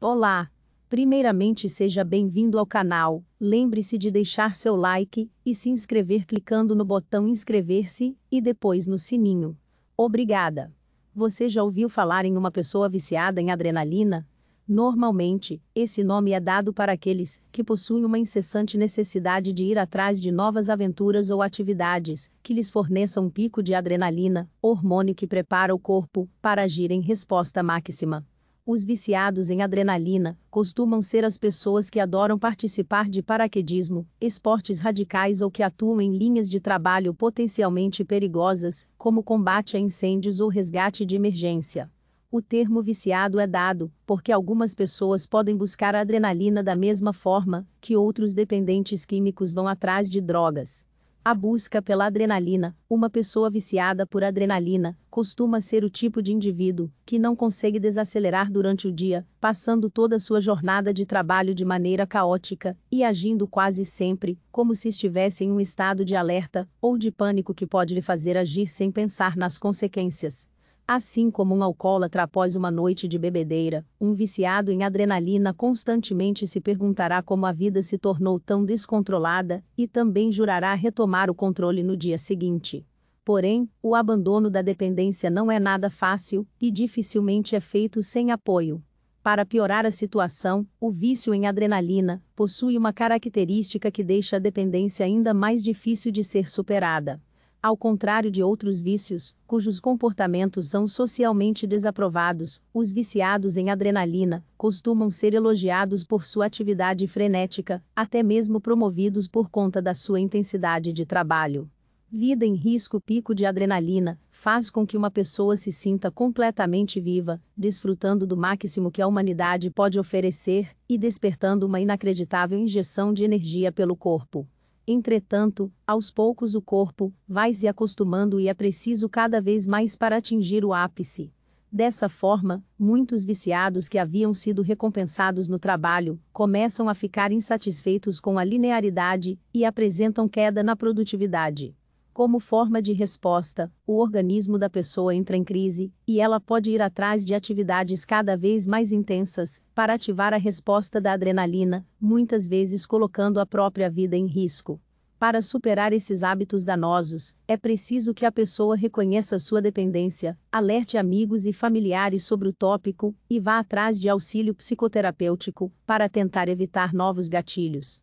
Olá! Primeiramente seja bem-vindo ao canal, lembre-se de deixar seu like e se inscrever clicando no botão inscrever-se e depois no sininho. Obrigada! Você já ouviu falar em uma pessoa viciada em adrenalina? Normalmente, esse nome é dado para aqueles que possuem uma incessante necessidade de ir atrás de novas aventuras ou atividades que lhes forneçam um pico de adrenalina, hormônio que prepara o corpo para agir em resposta máxima. Os viciados em adrenalina costumam ser as pessoas que adoram participar de paraquedismo, esportes radicais ou que atuam em linhas de trabalho potencialmente perigosas, como combate a incêndios ou resgate de emergência. O termo viciado é dado porque algumas pessoas podem buscar adrenalina da mesma forma que outros dependentes químicos vão atrás de drogas. A busca pela adrenalina. Uma pessoa viciada por adrenalina costuma ser o tipo de indivíduo que não consegue desacelerar durante o dia, passando toda sua jornada de trabalho de maneira caótica e agindo quase sempre como se estivesse em um estado de alerta ou de pânico que pode lhe fazer agir sem pensar nas consequências. Assim como um alcoólatra após uma noite de bebedeira, um viciado em adrenalina constantemente se perguntará como a vida se tornou tão descontrolada e também jurará retomar o controle no dia seguinte. Porém, o abandono da dependência não é nada fácil e dificilmente é feito sem apoio. Para piorar a situação, o vício em adrenalina possui uma característica que deixa a dependência ainda mais difícil de ser superada ao contrário de outros vícios, cujos comportamentos são socialmente desaprovados, os viciados em adrenalina costumam ser elogiados por sua atividade frenética, até mesmo promovidos por conta da sua intensidade de trabalho. Vida em risco pico de adrenalina faz com que uma pessoa se sinta completamente viva, desfrutando do máximo que a humanidade pode oferecer e despertando uma inacreditável injeção de energia pelo corpo. Entretanto, aos poucos o corpo vai se acostumando e é preciso cada vez mais para atingir o ápice. Dessa forma, muitos viciados que haviam sido recompensados no trabalho começam a ficar insatisfeitos com a linearidade e apresentam queda na produtividade. Como forma de resposta, o organismo da pessoa entra em crise, e ela pode ir atrás de atividades cada vez mais intensas, para ativar a resposta da adrenalina, muitas vezes colocando a própria vida em risco. Para superar esses hábitos danosos, é preciso que a pessoa reconheça sua dependência, alerte amigos e familiares sobre o tópico e vá atrás de auxílio psicoterapêutico para tentar evitar novos gatilhos.